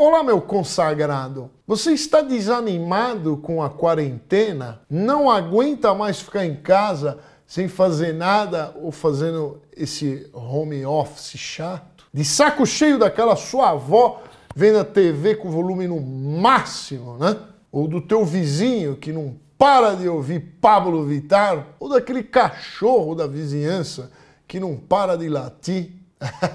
Olá, meu consagrado. Você está desanimado com a quarentena? Não aguenta mais ficar em casa sem fazer nada ou fazendo esse home office chato? De saco cheio daquela sua avó vendo a TV com volume no máximo, né? Ou do teu vizinho que não para de ouvir Pablo Vitar? Ou daquele cachorro da vizinhança que não para de latir?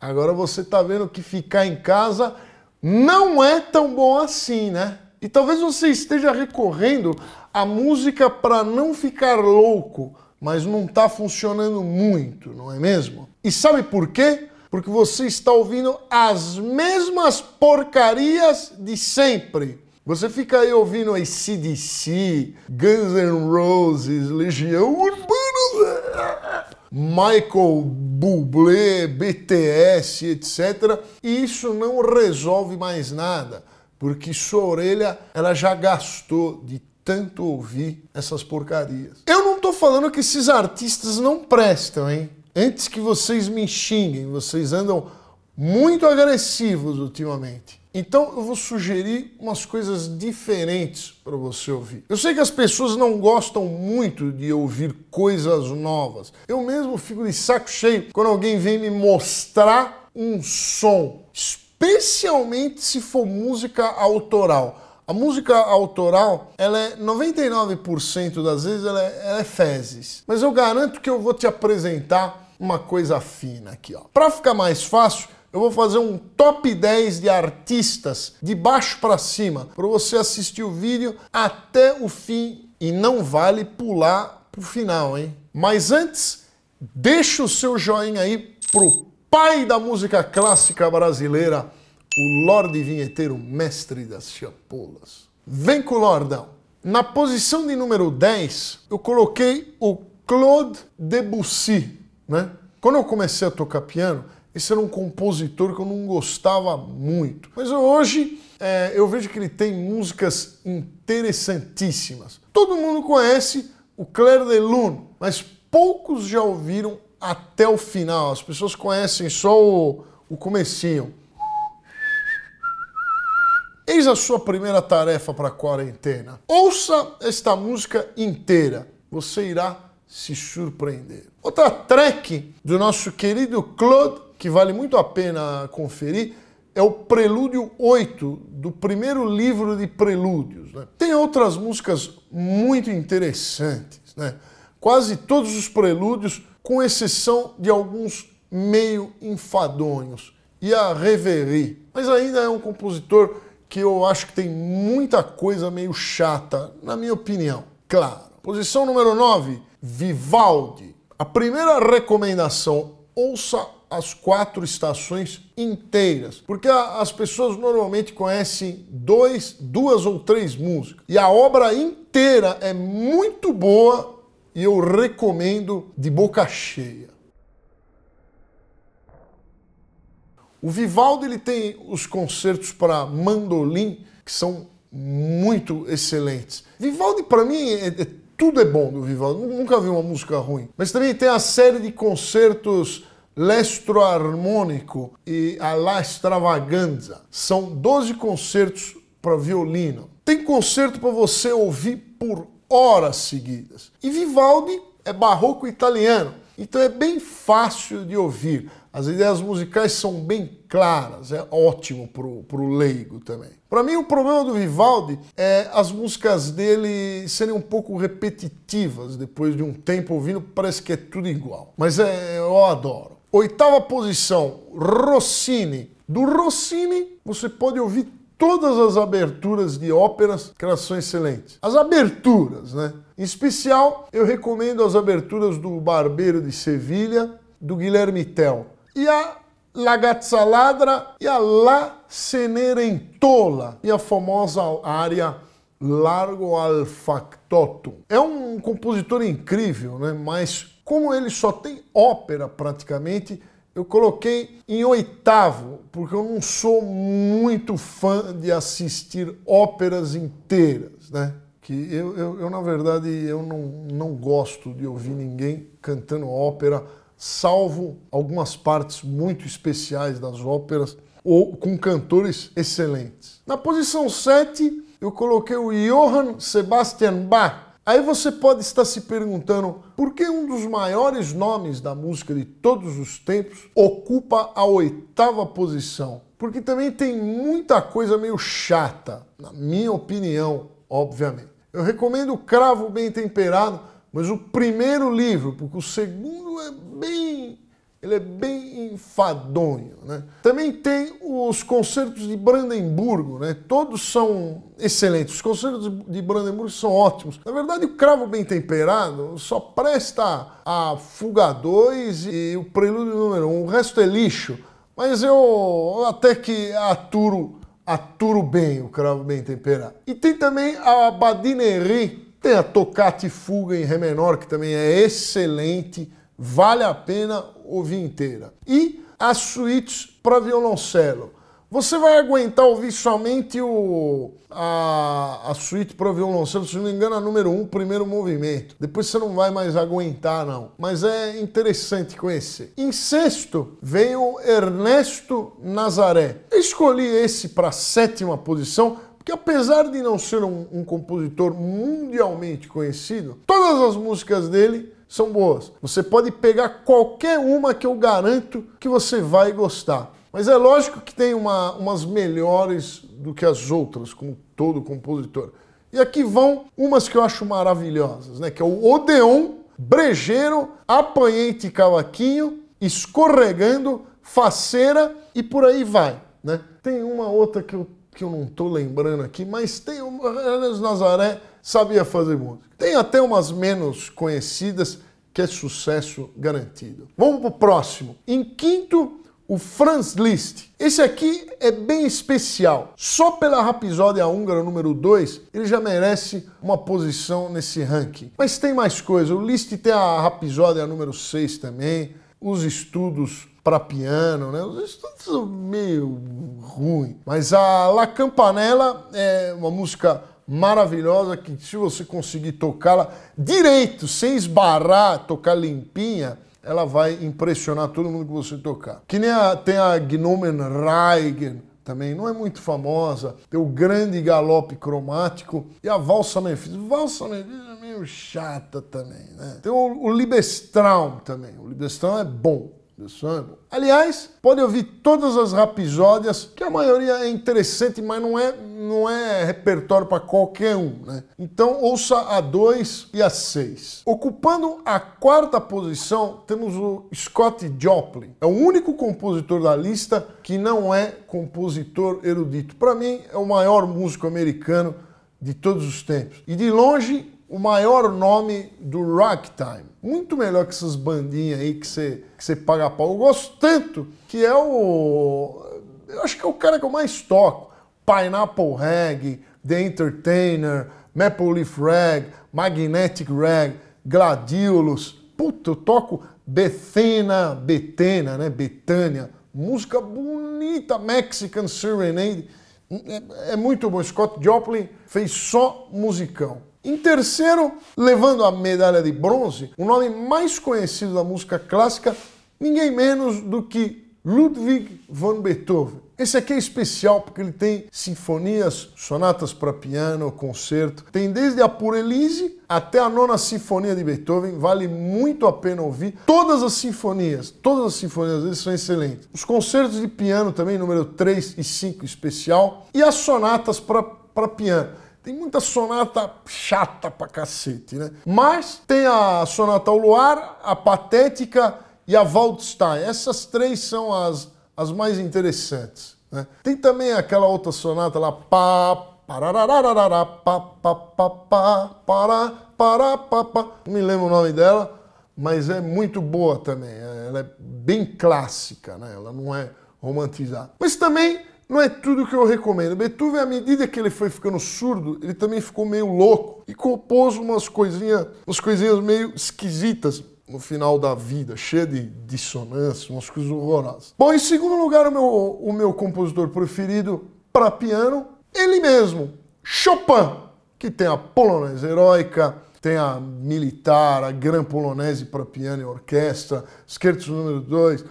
Agora você está vendo que ficar em casa não é tão bom assim, né? E talvez você esteja recorrendo à música para não ficar louco, mas não está funcionando muito, não é mesmo? E sabe por quê? Porque você está ouvindo as mesmas porcarias de sempre. Você fica aí ouvindo CDC, Guns N' Roses, Legião Urbana, Michael Bublé, BTS, etc. E isso não resolve mais nada, porque sua orelha ela já gastou de tanto ouvir essas porcarias. Eu não estou falando que esses artistas não prestam, hein? Antes que vocês me xinguem, vocês andam muito agressivos ultimamente. Então eu vou sugerir umas coisas diferentes para você ouvir. Eu sei que as pessoas não gostam muito de ouvir coisas novas. Eu mesmo fico de saco cheio quando alguém vem me mostrar um som, especialmente se for música autoral. A música autoral, ela é 99% das vezes ela é, ela é fezes. Mas eu garanto que eu vou te apresentar uma coisa fina aqui, ó. Para ficar mais fácil, eu vou fazer um top 10 de artistas de baixo para cima para você assistir o vídeo até o fim e não vale pular pro final, hein? Mas antes, deixa o seu joinha aí pro pai da música clássica brasileira, o Lorde Vinheteiro, mestre das chapolas. Vem com o Lordão. Na posição de número 10, eu coloquei o Claude Debussy, né? Quando eu comecei a tocar piano, esse era um compositor que eu não gostava muito. Mas hoje é, eu vejo que ele tem músicas interessantíssimas. Todo mundo conhece o Claire de Lune, mas poucos já ouviram até o final. As pessoas conhecem só o, o comecinho. Eis a sua primeira tarefa para a quarentena. Ouça esta música inteira. Você irá se surpreender. Outra track do nosso querido Claude que vale muito a pena conferir, é o Prelúdio 8 do primeiro livro de Prelúdios. Né? Tem outras músicas muito interessantes. Né? Quase todos os prelúdios, com exceção de alguns meio enfadonhos, e a Reverie. Mas ainda é um compositor que eu acho que tem muita coisa meio chata, na minha opinião. Claro. Posição número 9, Vivaldi. A primeira recomendação, ouça as quatro estações inteiras. Porque as pessoas normalmente conhecem dois, duas ou três músicas. E a obra inteira é muito boa e eu recomendo de boca cheia. O Vivaldi ele tem os concertos para mandolim que são muito excelentes. Vivaldi para mim é, é, tudo é bom do Vivaldi. Nunca vi uma música ruim. Mas também tem a série de concertos Lestro Harmônico e a La Extravaganza. São 12 concertos para violino. Tem concerto para você ouvir por horas seguidas. E Vivaldi é barroco italiano, então é bem fácil de ouvir. As ideias musicais são bem claras, é ótimo para o leigo também. Para mim, o problema do Vivaldi é as músicas dele serem um pouco repetitivas depois de um tempo ouvindo, parece que é tudo igual. Mas é, eu adoro. Oitava posição, Rossini. Do Rossini, você pode ouvir todas as aberturas de óperas, que elas são excelentes. As aberturas, né? Em especial, eu recomendo as aberturas do Barbeiro de Sevilha, do Guilherme Tell. E a La Gazzaladra e a La Cenerentola e a famosa área Largo al Factotum. É um compositor incrível, né? Mas como ele só tem ópera praticamente, eu coloquei em oitavo, porque eu não sou muito fã de assistir óperas inteiras, né? Que eu, eu, eu na verdade, eu não, não gosto de ouvir ninguém cantando ópera, salvo algumas partes muito especiais das óperas ou com cantores excelentes. Na posição 7, eu coloquei o Johann Sebastian Bach, Aí você pode estar se perguntando por que um dos maiores nomes da música de todos os tempos ocupa a oitava posição. Porque também tem muita coisa meio chata, na minha opinião, obviamente. Eu recomendo o Cravo Bem Temperado, mas o primeiro livro, porque o segundo é bem ele é bem enfadonho. Né? Também tem os concertos de Brandemburgo, né? todos são excelentes. Os concertos de Brandemburgo são ótimos. Na verdade, o Cravo Bem Temperado só presta a Fuga 2 e o Prelúdio número 1. O resto é lixo. Mas eu até que aturo, aturo bem o Cravo Bem Temperado. E tem também a Badinerie, tem a Tocate Fuga em Ré menor, que também é excelente. Vale a pena ouvir inteira. E as suítes para violoncelo. Você vai aguentar ouvir somente o, a, a suíte para violoncelo, se não me engano, a número um, primeiro movimento. Depois você não vai mais aguentar, não. Mas é interessante conhecer. Em sexto, veio Ernesto Nazaré. Eu escolhi esse para sétima posição porque apesar de não ser um, um, compositor mundialmente conhecido, todas as músicas dele são boas. Você pode pegar qualquer uma que eu garanto que você vai gostar. Mas é lógico que tem uma, umas melhores do que as outras, como todo compositor. E aqui vão umas que eu acho maravilhosas, né? Que é o Odeon, Brejeiro, Apanhente Cavaquinho, Escorregando, Faceira e por aí vai, né? Tem uma outra que eu, que eu não tô lembrando aqui, mas tem uma... É Nazaré sabia fazer música. Tem até umas menos conhecidas que é sucesso garantido. Vamos para o próximo. Em quinto, o Franz Liszt. Esse aqui é bem especial. Só pela Rapsódia Húngara número 2, ele já merece uma posição nesse ranking. Mas tem mais coisa. O Liszt tem a Rapsódia número 6 também, os estudos para piano, né? Os estudos meio ruim. Mas a La Campanella é uma música maravilhosa que se você conseguir tocá-la direito, sem esbarrar, tocar limpinha, ela vai impressionar todo mundo que você tocar. Que nem a, tem a Gnomen Reigen, também não é muito famosa, tem o grande galope cromático e a valsa Memphis. Valsa Memphis é meio chata também, né? Tem o, o Libestraum também. O Libestraum é bom, do samba. Aliás, pode ouvir todas as rapisódias, que a maioria é interessante, mas não é, não é repertório para qualquer um, né? Então ouça a 2 e a 6. Ocupando a quarta posição, temos o Scott Joplin. É o único compositor da lista que não é compositor erudito. Para mim, é o maior músico americano de todos os tempos. E de longe o maior nome do ragtime. Muito melhor que essas bandinhas aí que você, que você paga pau. Eu gosto tanto que é o. Eu acho que é o cara que eu mais toco. Pineapple Rag, The Entertainer, Maple Leaf Rag, Magnetic Rag, Gladiolus. Puta, eu toco Bethena, Betena, né? Betânia. Música bonita, Mexican Serenade. É, é muito bom. Scott Joplin fez só musicão. Em terceiro, levando a medalha de bronze, o nome mais conhecido da música clássica, ninguém menos do que Ludwig van Beethoven. Esse aqui é especial porque ele tem sinfonias, sonatas para piano, concerto. Tem desde a Pura Elise até a Nona Sinfonia de Beethoven. Vale muito a pena ouvir todas as sinfonias. Todas as sinfonias deles são excelentes. Os concertos de piano também, número 3 e 5 especial. E as sonatas para piano. Tem muita sonata chata pra cacete, né? Mas tem a Sonata ao Luar, a Patética e a Waldstein. Essas três são as, as mais interessantes. Né? Tem também aquela outra sonata lá, pá, pararararará, pá, pá, pá, pá, pará, pará, pá, pá. Não me lembro o nome dela, mas é muito boa também. Ela é bem clássica, né? Ela não é romantizada. Mas também não é tudo que eu recomendo. Beethoven, à medida que ele foi ficando surdo, ele também ficou meio louco e compôs umas coisinhas, umas coisinhas meio esquisitas no final da vida, cheia de dissonância, umas coisas horrorosas. Bom, em segundo lugar, o meu, o meu compositor preferido para piano, ele mesmo, Chopin, que tem a polonesa heróica, tem a militar, a gran polonese para piano e orquestra, Scherzo número 2,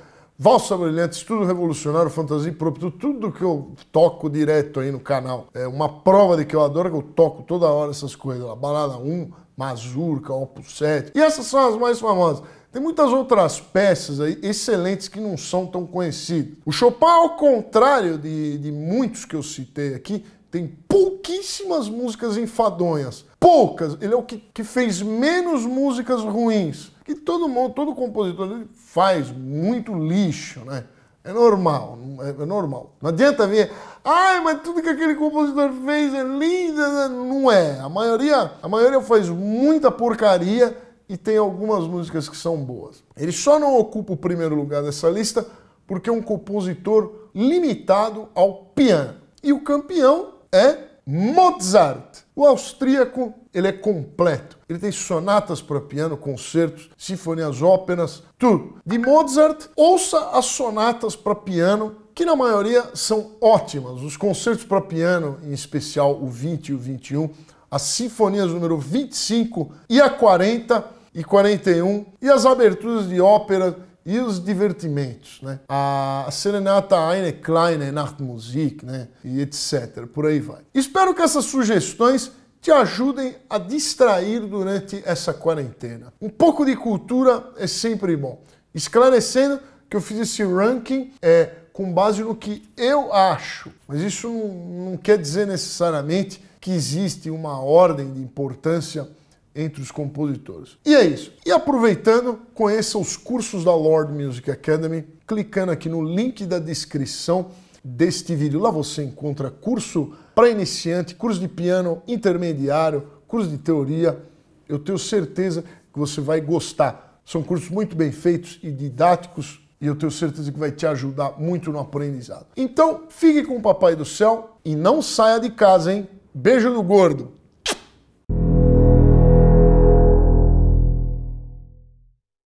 Valsa Brilhante, Estudo Revolucionário, Fantasia Impróprio, tudo que eu toco direto aí no canal. É uma prova de que eu adoro, que eu toco toda hora essas coisas lá. Balada 1, Mazurca, Opus 7. E essas são as mais famosas. Tem muitas outras peças aí excelentes que não são tão conhecidas. O Chopin, ao contrário de, de muitos que eu citei aqui, tem pouco pouquíssimas músicas enfadonhas. Poucas. Ele é o que, que fez menos músicas ruins. que todo mundo, todo compositor faz muito lixo, né? É normal, é, é normal. Não adianta ver, ai, mas tudo que aquele compositor fez é lindo, não é. A maioria, a maioria faz muita porcaria e tem algumas músicas que são boas. Ele só não ocupa o primeiro lugar dessa lista porque é um compositor limitado ao piano. E o campeão é Mozart. O austríaco, ele é completo. Ele tem sonatas para piano, concertos, sinfonias, óperas, tudo. De Mozart, ouça as sonatas para piano, que na maioria são ótimas. Os concertos para piano, em especial o 20 e o 21, as sinfonias número 25 e a 40 e 41 e as aberturas de ópera e os divertimentos, né? A serenata Eine kleine Nachtmusik, né? E etc. Por aí vai. Espero que essas sugestões te ajudem a distrair durante essa quarentena. Um pouco de cultura é sempre bom. Esclarecendo que eu fiz esse ranking é com base no que eu acho, mas isso não, não quer dizer necessariamente que existe uma ordem de importância entre os compositores. E é isso. E aproveitando, conheça os cursos da Lord Music Academy clicando aqui no link da descrição deste vídeo. Lá você encontra curso para iniciante, curso de piano intermediário, curso de teoria. Eu tenho certeza que você vai gostar. São cursos muito bem feitos e didáticos e eu tenho certeza que vai te ajudar muito no aprendizado. Então, fique com o papai do céu e não saia de casa, hein? Beijo no gordo.